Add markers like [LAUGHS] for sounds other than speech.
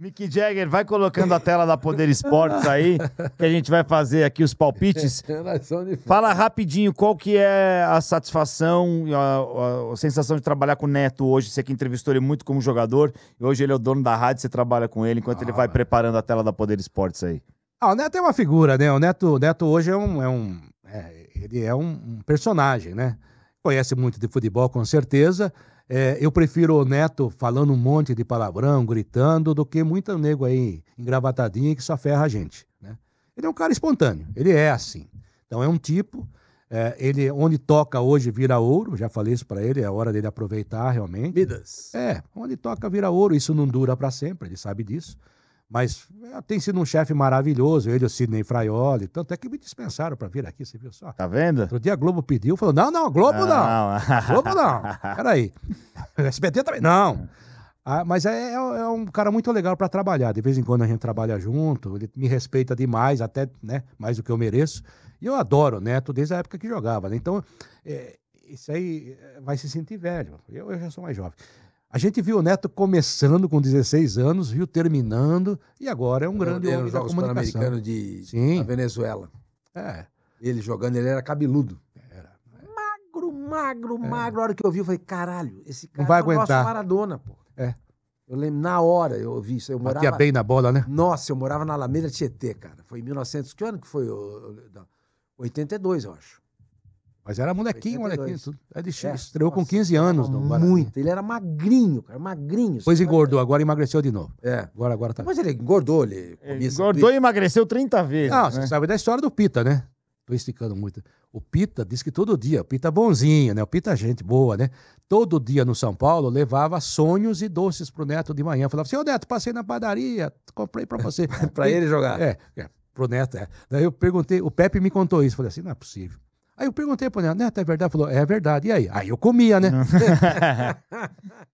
Mick Jagger, vai colocando a tela da Poder Esportes aí, que a gente vai fazer aqui os palpites. [LAUGHS] Fala rapidinho, qual que é a satisfação, a, a, a, sensação de trabalhar com o Neto hoje? Você que entrevistou ele muito como jogador, e hoje ele é o dono da rádio, você trabalha com ele, enquanto ah, ele vai preparando a tela da Poder Esportes aí. Ah, o Neto é uma figura, né? O Neto, Neto hoje é um... É um é, ele é um, um personagem, né? conhece muito de futebol, com certeza. É, eu prefiro o Neto falando um monte de palavrão, gritando, do que muito nego aí engravatadinho que só ferra a gente. Né? Ele é um cara espontâneo, ele é assim. Então é um tipo. É, ele, onde toca hoje vira ouro, já falei isso para ele, é hora dele aproveitar realmente. Midas. É, onde toca vira ouro, isso não dura para sempre, ele sabe disso. Mas eh, tem sido um chefe maravilhoso, ele, o Sidney Fraioli. Tanto é que me dispensaram para vir aqui, você viu só? Tá vendo? Outro dia a Globo pediu, falou: não, não, Globo não. não. Globo não. [LAUGHS] Peraí. SBT também. Não. Ah, mas é, é, é um cara muito legal para trabalhar. De vez em quando a gente trabalha junto, ele me respeita demais, até né, mais do que eu mereço. E eu adoro o Neto desde a época que jogava. Né? Então, é, eh, isso aí eh, vai se sentir velho. Eu, eu já sou mais jovem. A gente viu o Neto começando com 16 anos, viu terminando, e agora é um grande homem da comunicação. americano de Sim. da Venezuela. É. Ele jogando, ele era cabeludo. Era. É. Magro, magro, é. magro. A hora que eu vi, eu falei, caralho, esse cara Não vai é tá o aguentar. nosso Maradona, pô. É. Eu lembro, na hora eu ouvi isso. Eu morava, Batia bem na bola, né? Nossa, eu morava na Alameda Tietê, cara. Foi em 1900, que ano que foi? 82, eu acho. Mas era molequinho, 82. molequinho. Tudo. é, estreou nossa, com 15 anos. No muito. Ele era magrinho, cara, magrinho. Pois engordou, agora emagreceu de novo. É. Agora, agora tá. Mas ele engordou, ele... ele engordou e emagreceu 30 vezes. Ah, né? você sabe da história do Pita, né? Tô esticando muito. O Pita diz que todo dia, o Pita bonzinho, né? O Pita é gente boa, né? Todo dia no São Paulo levava sonhos e doces pro Neto de manhã. Falava assim, ô Neto, passei na padaria, comprei para você. [LAUGHS] para ele jogar. É, é, pro Neto, é. Daí eu perguntei, o Pepe me contou isso. Falei assim, não é possível. Aí eu perguntei para o Neto, Neto, é verdade? Falou, é verdade. E aí? Aí eu comia, né? [LAUGHS] [LAUGHS]